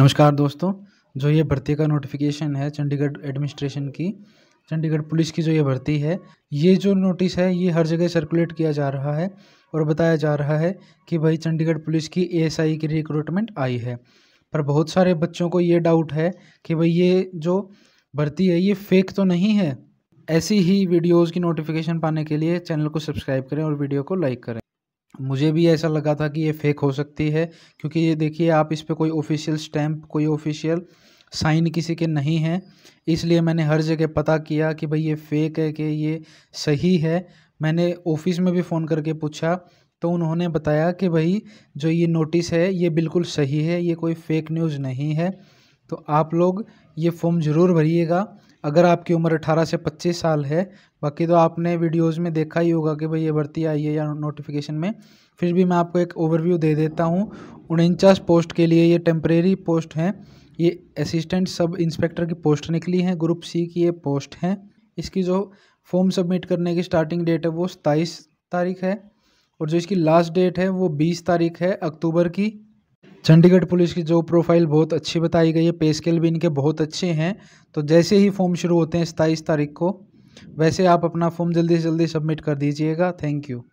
नमस्कार दोस्तों जो ये भर्ती का नोटिफिकेशन है चंडीगढ़ एडमिनिस्ट्रेशन की चंडीगढ़ पुलिस की जो ये भर्ती है ये जो नोटिस है ये हर जगह सर्कुलेट किया जा रहा है और बताया जा रहा है कि भाई चंडीगढ़ पुलिस की एएसआई की रिक्रूटमेंट आई है पर बहुत सारे बच्चों को ये डाउट है कि भाई ये जो भर्ती है ये फेक तो नहीं है ऐसी ही वीडियोज़ की नोटिफिकेशन पाने के लिए चैनल को सब्सक्राइब करें और वीडियो को लाइक करें मुझे भी ऐसा लगा था कि ये फेक हो सकती है क्योंकि ये देखिए आप इस पर कोई ऑफिशियल स्टैम्प कोई ऑफिशियल साइन किसी के नहीं है इसलिए मैंने हर जगह पता किया कि भाई ये फेक है कि ये सही है मैंने ऑफिस में भी फ़ोन करके पूछा तो उन्होंने बताया कि भाई जो ये नोटिस है ये बिल्कुल सही है ये कोई फेक न्यूज़ नहीं है तो आप लोग ये फॉर्म ज़रूर भरिएगा अगर आपकी उम्र 18 से 25 साल है बाकी तो आपने वीडियोस में देखा ही होगा कि भाई ये भर्ती आई है या नोटिफिकेशन में फिर भी मैं आपको एक ओवरव्यू दे देता हूँ उनचास पोस्ट के लिए ये टेम्परेरी पोस्ट हैं ये असिस्टेंट सब इंस्पेक्टर की पोस्ट निकली हैं ग्रुप सी की ये पोस्ट हैं इसकी जो फॉर्म सबमिट करने की स्टार्टिंग डेट है वो सताईस तारीख है और जो इसकी लास्ट डेट है वो बीस तारीख है अक्टूबर की चंडीगढ़ पुलिस की जॉब प्रोफाइल बहुत अच्छी बताई गई है पे स्केल भी इनके बहुत अच्छे हैं तो जैसे ही फॉर्म शुरू होते हैं सत्ताईस तारीख को वैसे आप अपना फॉर्म जल्दी से जल्दी सबमिट कर दीजिएगा थैंक यू